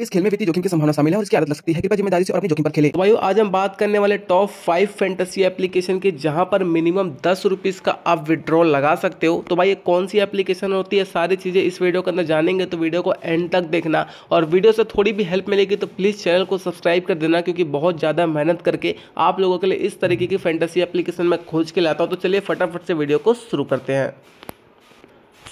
इस खेल में वित्तीय जोखिम की संभावना शामिल है और इसकी आदत लग सकती है कृपया जिम्मेदारी से और अपने जोखिम पर खेले तो भाई आज हम बात करने वाले टॉप फाइव फैंटेसी एप्लीकेशन की जहां पर मिनिमम दस रुपीज का आप विड्रॉल लगा सकते हो तो भाई ये कौन सी एप्लीकेशन होती है सारी चीजें इस वीडियो के अंदर जानेंगे तो वीडियो को एंड तक देखना और वीडियो से थोड़ी भी हेल्प मिलेगी तो प्लीज चैनल को सब्सक्राइब कर देना क्योंकि बहुत ज्यादा मेहनत करके आप लोगों के लिए इस तरीके की फैंटेसी एप्लीकेशन में खोज के लाता हूँ तो चलिए फटाफट से वीडियो को शुरू करते हैं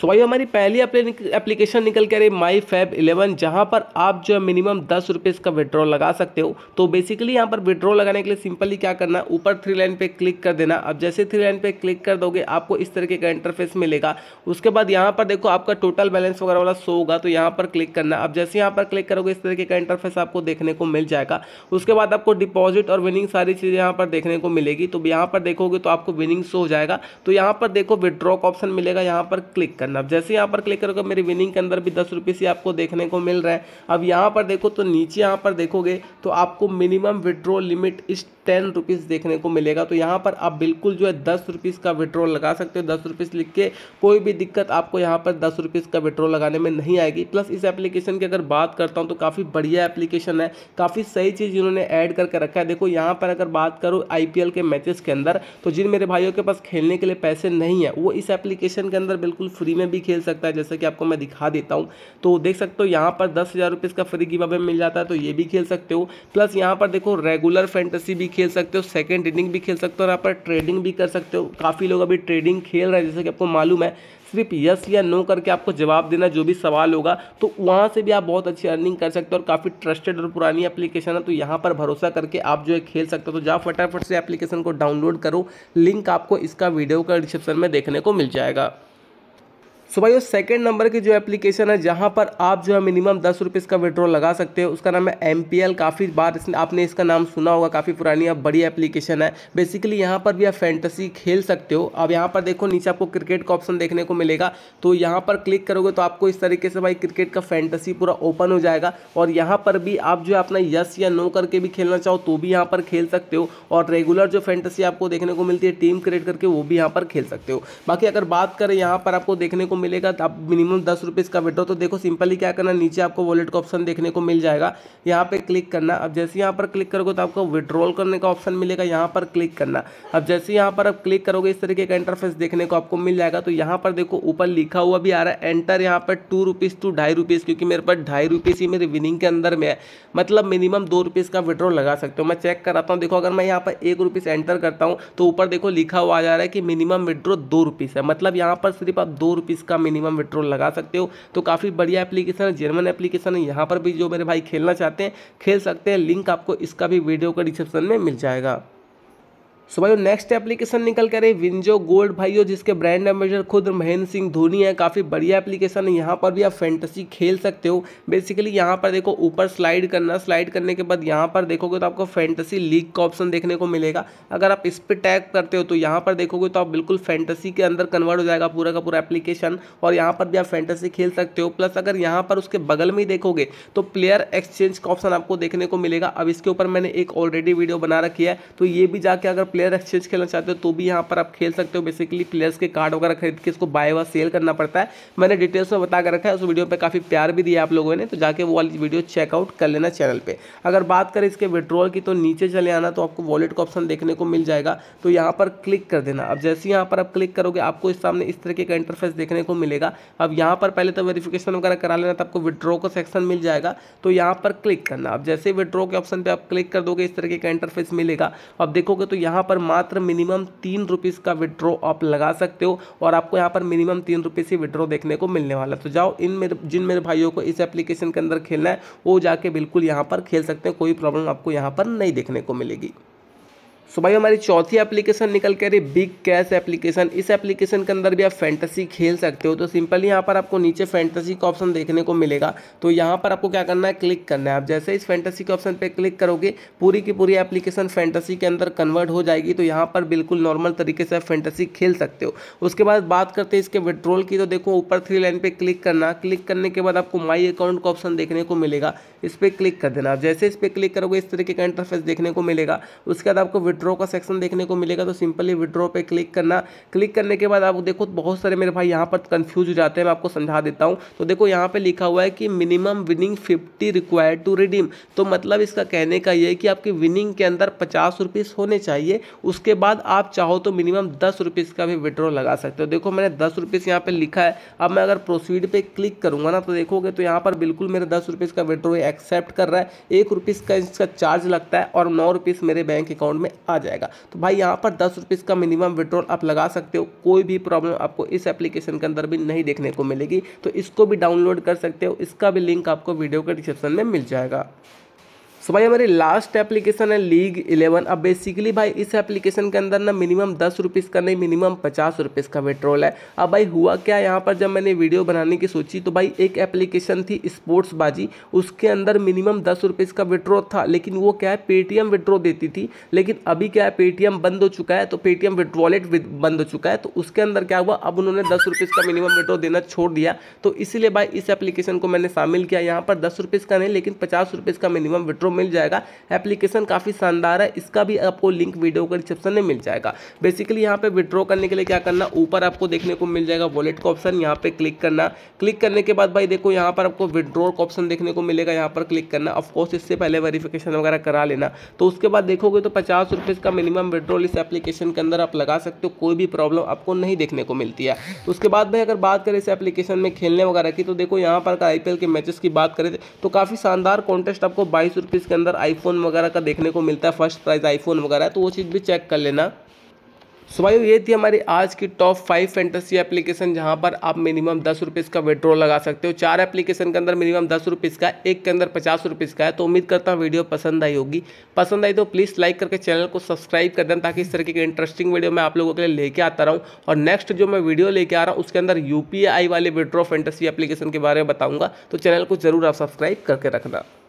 सो भाई हमारी पहली एप्लीकेशन निकल कर रही माई फैब इलेवन जहाँ पर आप जो है मिनिमम दस रुपये इसका विड्रॉ लगा सकते हो तो बेसिकली यहाँ पर विड्रॉ लगाने के लिए सिंपली क्या करना ऊपर थ्री लाइन पे क्लिक कर देना अब जैसे थ्री लाइन पे क्लिक कर दोगे आपको इस तरीके का इंटरफेस मिलेगा उसके बाद यहाँ पर देखो आपका टोटल बैलेंस वगैरह वाला शो होगा तो यहाँ पर क्लिक करना अब जैसे यहाँ पर क्लिक करोगे इस तरीके का इंटरफेस आपको देखने को मिल जाएगा उसके बाद आपको डिपॉजिट और विनिंग सारी चीज़ें यहाँ पर देखने को मिलेगी तो यहाँ पर देखोगे तो आपको विनिंग शो हो जाएगा तो यहाँ पर देखो विड्रॉ का ऑप्शन मिलेगा यहाँ पर क्लिक करना करना अब जैसे यहाँ पर क्लिक करोगे मेरी विनिंग के अंदर भी दस रुपये से आपको देखने को मिल रहा है अब यहाँ पर देखो तो नीचे यहाँ पर देखोगे तो आपको minimum withdraw limit is ten rupees देखने को मिलेगा तो यहाँ पर आप बिल्कुल जो है दस रुपीज़ का विड्रॉल लगा सकते हो दस रुपीज़ लिख के कोई भी दिक्कत आपको यहाँ पर दस रुपीज़ का विड्रॉल लगाने में नहीं आएगी प्लस इस एप्लीकेशन की अगर बात करता हूँ तो काफ़ी बढ़िया एप्लीकेशन है काफ़ी सही चीज़ इन्होंने ऐड करके रखा है देखो यहाँ पर अगर बात करूँ आई के मैचेस के अंदर तो जिन मेरे भाइयों के पास खेलने के लिए पैसे नहीं है वो इस एप्लीकेशन के अंदर बिल्कुल फ्री में भी खेल सकता है जैसे कि आपको मैं दिखा देता हूँ तो देख सकते हो यहाँ पर दस हज़ार रुपीज़ का फ्री गिव अवे मिल जाता है तो ये भी खेल सकते हो प्लस यहाँ पर देखो रेगुलर फैंटेसी भी खेल सकते हो सेकेंड रीडिंग भी खेल सकते हो और यहाँ पर ट्रेडिंग भी कर सकते हो काफ़ी लोग अभी ट्रेडिंग खेल रहे हैं जैसे कि आपको मालूम है सिर्फ यस या नो करके आपको जवाब देना जो भी सवाल होगा तो वहाँ से भी आप बहुत अच्छी अर्निंग कर सकते हो और काफ़ी ट्रस्टेड और पुरानी एप्लीकेशन है तो यहाँ पर भरोसा करके आप जो है खेल सकते हो तो जा फटाफट से एप्लीकेशन को डाउनलोड करो लिंक आपको इसका वीडियो का डिस्क्रिप्शन में देखने को मिल जाएगा सो भाई सेकेंड नंबर की जो एप्लीकेशन है जहाँ पर आप जो है मिनिमम दस रुपीज़ का विड्रॉल लगा सकते हो उसका नाम है एम काफ़ी बार इसने आपने इसका नाम सुना होगा काफ़ी पुरानी अब बड़ी एप्लीकेशन है बेसिकली यहाँ पर भी आप फैंटसी खेल सकते हो अब यहाँ पर देखो नीचे आपको क्रिकेट का ऑप्शन देखने को मिलेगा तो यहाँ पर क्लिक करोगे तो आपको इस तरीके से भाई क्रिकेट का फैंटसी पूरा ओपन हो जाएगा और यहाँ पर भी आप जो है अपना यस या नो करके भी खेलना चाहो तो भी यहाँ पर खेल सकते हो और रेगुलर जो फैंटसी आपको देखने को मिलती है टीम क्रिएट करके वो भी यहाँ पर खेल सकते हो बाकी अगर बात करें यहाँ पर आपको देखने को मिलेगा तो आप मिनिमम दस रुपीज़ का विड्रॉ तो देखो सिंपली क्या करना नीचे आपको वॉलेट का ऑप्शन देखने को मिल जाएगा यहाँ पे क्लिक करना अब जैसे यहाँ पर क्लिक करोगे तो आपको विड्रॉल करने का ऑप्शन मिलेगा यहाँ पर क्लिक करना अब जैसे यहाँ पर आप क्लिक करोगे इस तरीके का इंटरफेस देखने को आपको मिल जाएगा तो यहाँ पर देखो ऊपर लिखा हुआ भी आ रहा है एंटर यहाँ पर टू रुपीज़ टू ढाई रुपीज़ क्योंकि मेरे पास ढाई रुपीज़ ही मेरे विनिंग के अंदर में है मतलब मिनिमम दो रुपीज़ का विड्रॉ लगा सकते हो मैं चेक कराता हूँ देखो अगर मैं यहाँ पर एक रुपीज़ एंटर करता हूँ तो ऊपर देखो लिखा हुआ आ जा रहा है कि मिनिमम विड्रॉ दो रुपीज़ है मतलब यहाँ पर सिर्फ आप दो रुपीज़ का मिनिमम विड्रोल लगा सकते हो तो काफ़ी बढ़िया एप्लीकेशन है जर्मन एप्लीकेशन है यहाँ पर भी जो मेरे भाई खेलना चाहते हैं खेल सकते हैं लिंक आपको इसका भी वीडियो का डिस्क्रिप्शन में मिल जाएगा सो भाई नेक्स्ट एप्लीकेशन निकल कर विंजो गोल्ड भाइयों जिसके ब्रांड एम्बेसडर खुद महेंद्र सिंह धोनी है काफ़ी बढ़िया एप्लीकेशन है यहाँ पर भी आप फैंटेसी खेल सकते हो बेसिकली यहाँ पर देखो ऊपर स्लाइड करना स्लाइड करने के बाद यहाँ पर देखोगे तो आपको फैंटेसी लीग का ऑप्शन देखने को मिलेगा अगर आप इस पर टैग करते हो तो यहाँ पर देखोगे तो आप बिल्कुल फैंटेसी के अंदर कन्वर्ट हो जाएगा पूरा का पूरा एप्लीकेशन और यहाँ पर भी आप फैंटेसी खेल सकते हो प्लस अगर यहाँ पर उसके बगल में ही देखोगे तो प्लेयर एक्सचेंज का ऑप्शन आपको देखने को मिलेगा अब इसके ऊपर मैंने एक ऑलरेडी वीडियो बना रखी है तो ये भी जाके अगर प्लेयर एक्सचेंज खेलना चाहते हो तो भी यहाँ पर आप खेल सकते हो बेसिकली प्लेयर्स के कार्ड वगैरह खरीद के इसको बाय व सेल करना पड़ता है मैंने डिटेल्स में बता कर रखा है उस वीडियो पर काफ़ी प्यार भी दिया आप लोगों ने तो जाके वो वाली वीडियो चेकआउट कर लेना चैनल पर अगर बात करें इसके विड्रॉल की तो नीचे चले आना तो आपको वॉलेट का ऑप्शन देखने को मिल जाएगा तो यहाँ पर क्लिक कर देना अब जैसे ही यहाँ पर आप क्लिक करोगे आपको इस सामने इस तरीके का इंटरफेस देखने को मिलेगा अब यहाँ पर पहले तो वेरिफिकेशन वगैरह करा लेना तो आपको विड्रॉ का सेक्शन मिल जाएगा तो यहाँ पर क्लिक करना अब जैसे विड्रॉ के ऑप्शन पर आप क्लिक कर दोगे इस तरीके का इंटरफेस मिलेगा अब देखोगे तो यहाँ पर मात्र मिनिमम तीन रुपीज़ का विड्रो आप लगा सकते हो और आपको यहाँ पर मिनिमम तीन रुपीस ही विड्रो देखने को मिलने वाला तो जाओ इन मेरे जिन मेरे भाइयों को इस एप्लीकेशन के अंदर खेलना है वो जाके बिल्कुल यहाँ पर खेल सकते हैं कोई प्रॉब्लम आपको यहाँ पर नहीं देखने को मिलेगी सो भाई हमारी चौथी एप्लीकेशन निकल के रही बिग कैश एप्लीकेशन इस एप्लीकेशन के अंदर भी आप फैंटेसी खेल सकते हो तो सिंपल यहाँ पर आपको नीचे फैंटेसी का ऑप्शन देखने को मिलेगा तो यहाँ पर आपको क्या करना है क्लिक करना है आप जैसे इस फैंटेसी के ऑप्शन पर क्लिक करोगे पूरी की पूरी एप्लीकेशन फैंटेसी के अंदर कन्वर्ट हो जाएगी तो यहाँ पर बिल्कुल नॉर्मल तरीके से आप फैंटेसी खेल सकते हो उसके बाद बात करते हैं इसके विड्रोल की तो देखो ऊपर थ्री लाइन पर क्लिक करना क्लिक करने के बाद आपको माई अकाउंट का ऑप्शन देखने को मिलेगा इस पर क्लिक कर देना आप जैसे इस पर क्लिक करोगे इस तरीके का इंटरफेस देखने को मिलेगा उसके बाद आपको विड्रॉ का सेक्शन देखने को मिलेगा तो सिंपली विड्रॉ पे क्लिक करना क्लिक करने के बाद आप देखो बहुत सारे मेरे भाई यहाँ पर कंफ्यूज हो जाते हैं मैं आपको समझा देता हूँ तो देखो यहाँ पे लिखा हुआ है कि minimum winning fifty required to redeem तो मतलब इसका कहने का ये कि आपकी विनिंग के अंदर पचास रुपीस होने चाहिए उसके बाद आप चाहो तो मिनिमम दस रुपीज़ का भी विड्रॉ लगा सकते हो देखो मैंने दस रुपीस यहाँ पर लिखा है अब मैं अगर प्रोसीड पर क्लिक करूँगा ना तो देखोगे तो यहाँ पर बिल्कुल मेरे दस रुपीज़ का विड्रॉ एक्सेप्ट कर रहा है एक रुपीस का इसका चार्ज लगता है और नौ रुपीज़ मेरे बैंक अकाउंट में आ जाएगा तो भाई यहाँ पर दस रुपीज़ का मिनिमम विड्रॉल आप लगा सकते हो कोई भी प्रॉब्लम आपको इस एप्लीकेशन के अंदर भी नहीं देखने को मिलेगी तो इसको भी डाउनलोड कर सकते हो इसका भी लिंक आपको वीडियो के डिस्क्रिप्शन में मिल जाएगा सो भाई हमारी लास्ट एप्लीकेशन है लीग इलेवन अब बेसिकली भाई इस एप्लीकेशन के अंदर ना मिनिमम दस रुपीज़ का नहीं मिनिमम पचास रुपीज़ का विड्रॉल है अब भाई हुआ क्या यहाँ पर जब मैंने वीडियो बनाने की सोची तो भाई एक एप्लीकेशन थी स्पोर्ट्स बाजी उसके अंदर मिनिमम दस रुपीज़ का विड्रॉ था लेकिन वो क्या है पेटीएम विड्रो देती थी लेकिन अभी क्या है पेटीएम बंद हो चुका है तो पेटीएम विड्रॉलेट बंद हो चुका है तो उसके अंदर क्या हुआ अब उन्होंने दस रुपीज़ का मिनिमम विड्रो देना छोड़ दिया तो इसीलिए भाई इस एप्लीकेशन को मैंने शामिल किया यहाँ पर दस रुपीज़ का नहीं लेकिन पचास रुपीज़ का मिनिमम विड्रॉ को मिल जाएगा एप्लीकेशन काफ़ी शानदार है इसका भी आपको लिंक वीडियो का डिस्क्रिप्शन में मिल जाएगा बेसिकली यहाँ पे विड्रॉ करने के लिए क्या करना ऊपर आपको देखने को मिल जाएगा वॉलेट का ऑप्शन यहाँ पे क्लिक करना क्लिक करने के बाद भाई देखो यहाँ पर आपको विड्रॉ का ऑप्शन देखने को मिलेगा यहाँ पर क्लिक करना ऑफकोर्स इससे पहले वेरीफिकेशन वगैरह करा लेना तो उसके बाद देखोगे तो पचास रुपये का मिनिमम विड्रॉल इस एप्लीकेशन के अंदर आप लगा सकते हो कोई भी प्रॉब्लम आपको नहीं देखने को मिलती है तो उसके बाद भाई अगर बात करें इस एप्लीकेशन में खेलने वगैरह की तो देखो यहाँ पर आई के मैचेस की बात करें तो काफ़ी शानदार कॉन्टेस्ट आपको बाईस रुपये के अंदर आईफोन वगैरह का देखने को मिलता है फर्स्ट प्राइज़ आईफोन वगैरह तो वो चीज़ भी चेक कर लेना सो भाई ये थी हमारी आज की टॉप फाइव फैंटेसी एप्लीकेशन जहाँ पर आप मिनिमम दस रुपीज़ का विड्रॉ लगा सकते हो चार एप्लीकेशन के अंदर मिनिमम दस रुपीज़ का एक के अंदर पचास रुपीज़ का है तो उम्मीद करता हूँ वीडियो पसंद आई होगी पसंद आई तो प्लीज़ लाइक करके चैनल को सब्सक्राइब कर देना ताकि इस तरह की इंटरेस्टिंग वीडियो मैं आप लोगों के लिए लेके आता रहूँ और नेक्स्ट जो मैं वीडियो लेके आ रहा हूँ उसके अंदर यू वाले विड्रॉ फैंटेसी एप्लीकेशन के बारे में बताऊँगा तो चैनल को ज़रूर आप सब्सक्राइब करके रखना